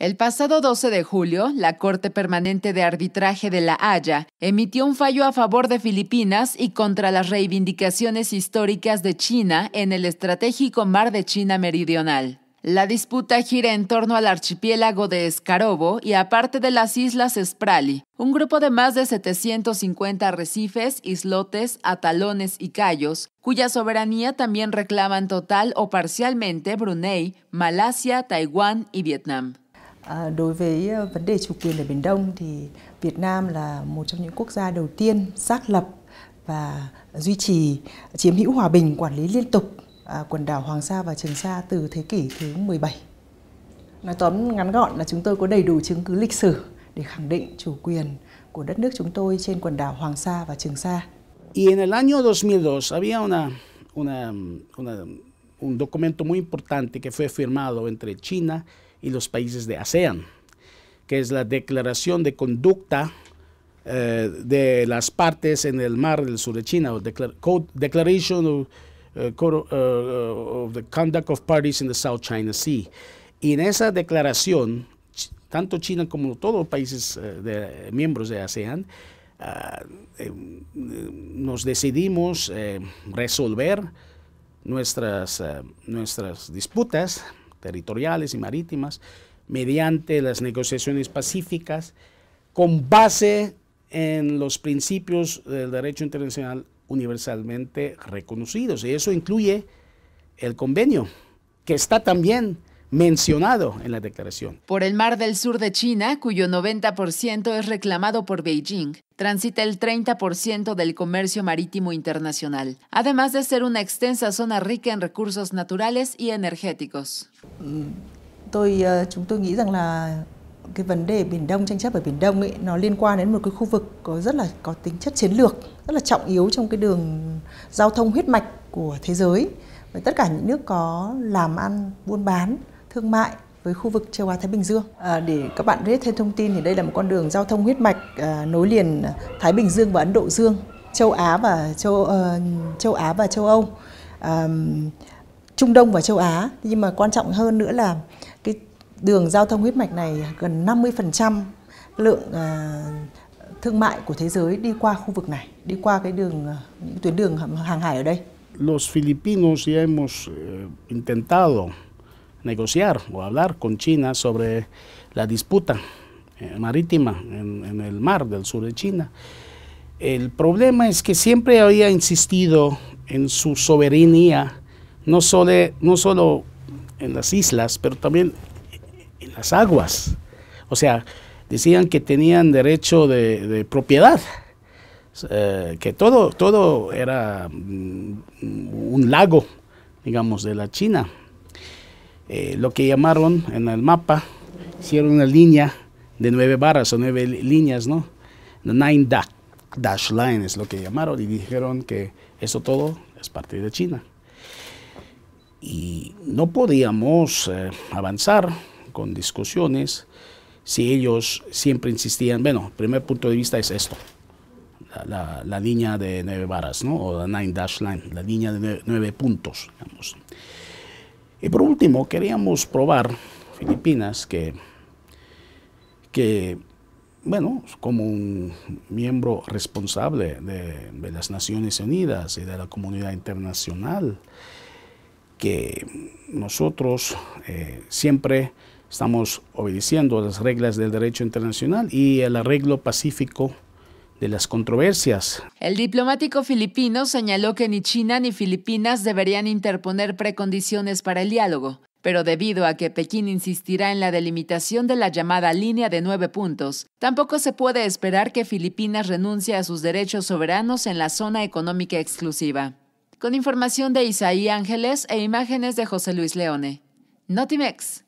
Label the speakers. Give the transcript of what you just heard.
Speaker 1: El pasado 12 de julio, la Corte Permanente de Arbitraje de La Haya emitió un fallo a favor de Filipinas y contra las reivindicaciones históricas de China en el estratégico mar de China Meridional. La disputa gira en torno al archipiélago de Escarobo y aparte de las islas Sprali, un grupo de más de 750 arrecifes, islotes, atalones y cayos, cuya soberanía también reclaman total o parcialmente Brunei, Malasia, Taiwán y Vietnam.
Speaker 2: À, đối với ờ, vấn đề chủ quyền ở Biển Đông thì Việt Nam là một trong những quốc gia đầu tiên xác lập và duy trì chiếm hữu hòa bình quản lý liên tục à, quần đảo Hoàng Sa và Trường Sa từ thế kỷ thứ 17. Nói tóm ngắn gọn là chúng tôi có đầy đủ chứng cứ lịch sử để khẳng định chủ quyền của đất nước chúng tôi trên quần đảo Hoàng Sa và Trường Sa.
Speaker 3: Y en el año 2002 había una una una un documento muy importante que fue firmado entre China y los países de ASEAN, que es la Declaración de Conducta eh, de las Partes en el Mar del Sur de China, o Declaration eh, eh, of, the Conduct of Parties in the South China Sea. Y en esa declaración, tanto China como todos los países de, miembros de ASEAN, ah, em, nos decidimos resolver nuestras, nuestras disputas territoriales y marítimas mediante las negociaciones pacíficas con base en los principios del derecho internacional universalmente reconocidos. Y eso incluye el convenio, que está también mencionado en la declaración.
Speaker 1: Por el mar del sur de China, cuyo 90% es reclamado por Beijing, transita el 30% del comercio marítimo
Speaker 2: internacional,
Speaker 1: además de ser una extensa zona rica en recursos naturales y energéticos.
Speaker 2: Mm, tôi, chúng tôi nghĩ rằng là cái vấn đề biển Đông tranh chấp ở biển Đông ấy nó liên quan đến một cái khu vực có rất là có tính chất chiến lược, rất là trọng yếu trong cái đường giao thông huyết mạch của thế giới. với tất cả những nước có làm ăn buôn bán thương mại với khu vực châu Á Thái Bình Dương. À, để các bạn biết thêm thông tin thì đây là một con đường giao thông huyết mạch à, nối liền Thái Bình Dương và Ấn Độ Dương, châu Á và châu uh, châu Á và châu Âu, à, Trung Đông và châu Á. Nhưng mà quan trọng hơn nữa là cái đường giao thông huyết mạch này gần 50% lượng à, thương mại của thế giới đi qua khu vực này, đi qua cái đường ờ, những
Speaker 3: tuyến đường hàng hải ở đây. Los filipinos ya hemos eh, intentado negociar o hablar con China sobre la disputa eh, marítima en, el mar del sur de China. El problema es que siempre había insistido en su soberanía, no solo, no en las islas, pero también en las aguas. O sea, decían que tenían derecho de, propiedad, eh, que todo, todo era mm, un lago, digamos, de la China. Eh, lo que llamaron en el mapa, hicieron una línea de nueve barras o nueve líneas, ¿no? Nine dash line es lo que llamaron y dijeron que eso todo es parte de China. Y no podíamos eh, avanzar con discusiones si ellos siempre insistían, bueno, primer punto de vista es esto, la, la, línea de nueve barras, ¿no? O la nine dash line, la línea de nueve puntos, digamos. Y por último, queríamos probar Filipinas, que, que bueno, como un miembro responsable de, las Naciones Unidas y de la comunidad internacional, que nosotros eh, siempre estamos obedeciendo las reglas del derecho internacional y el arreglo pacífico de las controversias.
Speaker 1: El diplomático filipino señaló que ni China ni Filipinas deberían interponer precondiciones para el diálogo, pero debido a que Pekín insistirá en la delimitación de la llamada línea de nueve puntos, tampoco se puede esperar que Filipinas renuncie a sus derechos soberanos en la zona económica exclusiva. Con información de Isaí Ángeles e imágenes de José Luis Leone. Notimex.